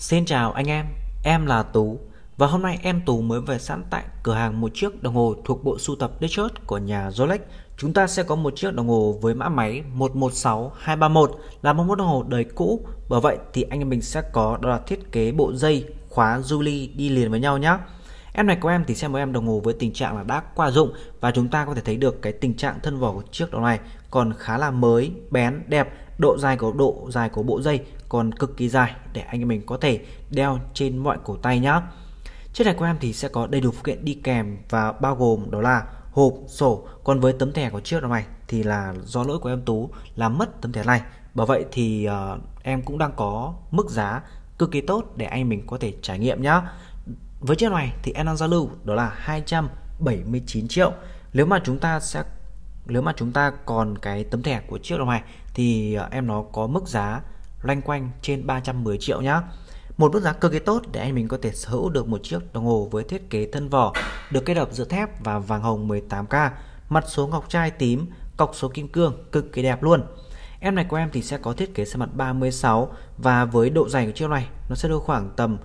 Xin chào anh em, em là Tú và hôm nay em Tú mới về sẵn tại cửa hàng một chiếc đồng hồ thuộc bộ sưu tập Dichot của nhà Rolex. Chúng ta sẽ có một chiếc đồng hồ với mã máy 116231 là một món đồng hồ đời cũ. Bởi vậy thì anh em mình sẽ có đó là thiết kế bộ dây khóa Julie đi liền với nhau nhé. Em này của em thì xem với em đồng hồ với tình trạng là đã qua dụng và chúng ta có thể thấy được cái tình trạng thân vỏ của chiếc đồng này còn khá là mới, bén, đẹp độ dài của độ dài của bộ dây còn cực kỳ dài để anh em mình có thể đeo trên mọi cổ tay nhá chiếc này của em thì sẽ có đầy đủ phụ kiện đi kèm và bao gồm đó là hộp sổ còn với tấm thẻ của chiếc này thì là do lỗi của em tú làm mất tấm thẻ này bởi vậy thì uh, em cũng đang có mức giá cực kỳ tốt để anh mình có thể trải nghiệm nhá với chiếc này thì em đang giao lưu đó là 279 triệu nếu mà chúng ta sẽ nếu mà chúng ta còn cái tấm thẻ của chiếc đồng này thì ờ, em nó có mức giá loanh quanh trên 310 triệu nhá một mức giá cực kỳ tốt để anh mình có thể sở hữu được một chiếc đồng hồ với thiết kế thân vỏ được kết hợp giữa thép và vàng hồng 18K mặt số ngọc trai tím cọc số kim cương cực kỳ đẹp luôn em này của em thì sẽ có thiết kế xe mặt 36 và với độ dày của chiếc này nó sẽ được khoảng tầm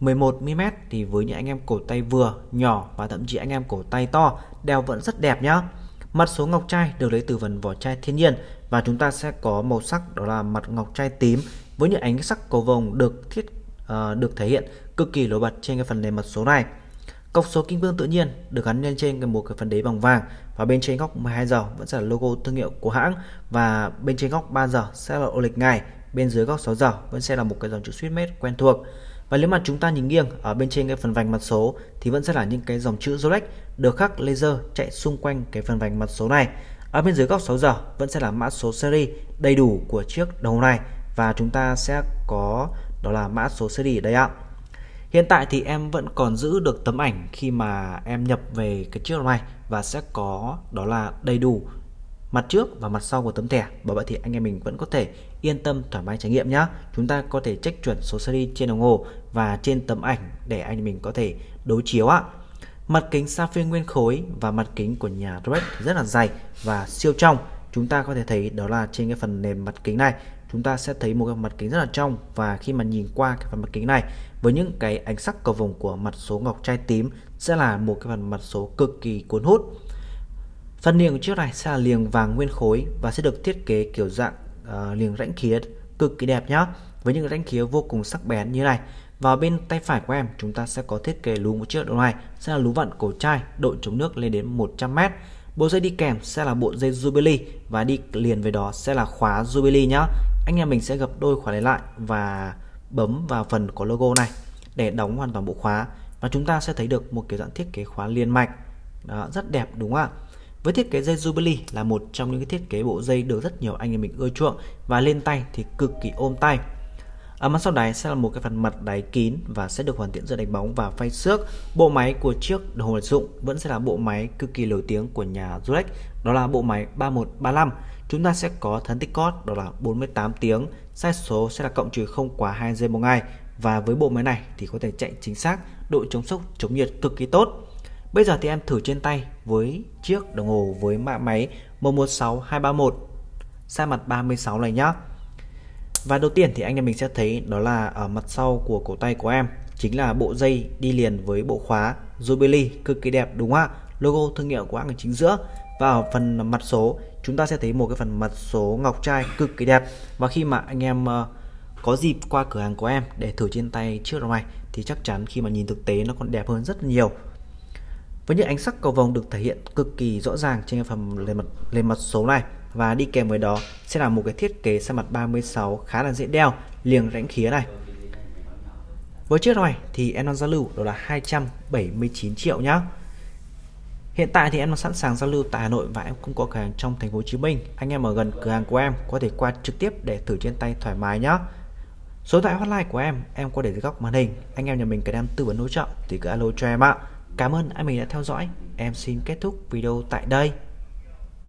11mm thì với những anh em cổ tay vừa nhỏ và thậm chí anh em cổ tay to đeo vẫn rất đẹp nhá Mặt số ngọc trai được lấy từ phần vỏ chai thiên nhiên và chúng ta sẽ có màu sắc đó là mặt ngọc trai tím với những ánh sắc cầu vồng được thiết uh, được thể hiện cực kỳ nổi bật trên cái phần nền mặt số này. Cọc số kim cương tự nhiên được gắn lên trên một cái phần đế bằng vàng và bên trên góc 12 giờ vẫn sẽ là logo thương hiệu của hãng và bên trên góc 3 giờ sẽ là ô lịch ngày, bên dưới góc 6 giờ vẫn sẽ là một cái dòng chữ suýt mét quen thuộc. Và nếu mà chúng ta nhìn nghiêng ở bên trên cái phần vành mặt số thì vẫn sẽ là những cái dòng chữ Rolex được khắc laser chạy xung quanh cái phần vành mặt số này. Ở bên dưới góc 6 giờ vẫn sẽ là mã số seri đầy đủ của chiếc đồng hồ này và chúng ta sẽ có đó là mã số seri ở đây ạ. Hiện tại thì em vẫn còn giữ được tấm ảnh khi mà em nhập về cái chiếc đồng này và sẽ có đó là đầy đủ mặt trước và mặt sau của tấm thẻ bởi vậy thì anh em mình vẫn có thể yên tâm thoải mái trải nghiệm nhé chúng ta có thể check chuẩn số series trên đồng hồ và trên tấm ảnh để anh em mình có thể đối chiếu ạ mặt kính sapphire nguyên khối và mặt kính của nhà Rolex rất là dày và siêu trong chúng ta có thể thấy đó là trên cái phần nền mặt kính này chúng ta sẽ thấy một cái mặt kính rất là trong và khi mà nhìn qua cái phần mặt kính này với những cái ánh sắc cầu vồng của mặt số ngọc trai tím sẽ là một cái phần mặt số cực kỳ cuốn hút Phần liền của chiếc này sẽ là liền vàng nguyên khối và sẽ được thiết kế kiểu dạng uh, liềng rãnh khía cực kỳ đẹp nhá với những rãnh khía vô cùng sắc bén như này và bên tay phải của em chúng ta sẽ có thiết kế lú một chiếc đồng này sẽ là lú vặn cổ chai độ chống nước lên đến 100m bộ dây đi kèm sẽ là bộ dây Jubilee và đi liền với đó sẽ là khóa Jubilee nhá anh em mình sẽ gập đôi khóa này lại và bấm vào phần có logo này để đóng hoàn toàn bộ khóa và chúng ta sẽ thấy được một kiểu dạng thiết kế khóa liền mạch đó, rất đẹp đúng không ạ với thiết kế dây Jubilee là một trong những thiết kế bộ dây được rất nhiều anh em mình ưa chuộng và lên tay thì cực kỳ ôm tay. Ở mặt sau đáy sẽ là một cái phần mặt đáy kín và sẽ được hoàn thiện giữa đánh bóng và phay xước. Bộ máy của chiếc đồng hồ dụng vẫn sẽ là bộ máy cực kỳ nổi tiếng của nhà Rolex, đó là bộ máy 3135. Chúng ta sẽ có thân tích cót đó là 48 tiếng, sai số sẽ là cộng trừ không quá 2 giây một ngày và với bộ máy này thì có thể chạy chính xác, độ chống sốc, chống nhiệt cực kỳ tốt. Bây giờ thì em thử trên tay với chiếc đồng hồ với mã máy 116231 sang mặt 36 này nhá. Và đầu tiên thì anh em mình sẽ thấy đó là ở mặt sau của cổ tay của em chính là bộ dây đi liền với bộ khóa Jubilee cực kỳ đẹp đúng không ạ? Logo thương hiệu của hãng ở chính giữa và ở phần mặt số chúng ta sẽ thấy một cái phần mặt số ngọc trai cực kỳ đẹp và khi mà anh em ờ, có dịp qua cửa hàng của em để thử trên tay chiếc đồng này thì chắc chắn khi mà nhìn thực tế nó còn đẹp hơn rất nhiều với những ánh sắc cầu vồng được thể hiện cực kỳ rõ ràng trên phần lên mặt lên mặt số này và đi kèm với đó sẽ là một cái thiết kế sa mặt 36 khá là dễ đeo liền rãnh khía này với chiếc này thì em đang giao lưu đó là 279 triệu nhá Hiện tại thì em đang sẵn sàng giao lưu tại Hà Nội và em cũng có cửa hàng trong thành phố Hồ Chí Minh. Anh em ở gần cửa hàng của em có thể qua trực tiếp để thử trên tay thoải mái nhé. Số điện thoại hotline của em em có để dưới góc màn hình. Anh em nhà mình cần em tư vấn hỗ trợ thì cứ alo cho em ạ. Cảm ơn anh mình đã theo dõi. Em xin kết thúc video tại đây.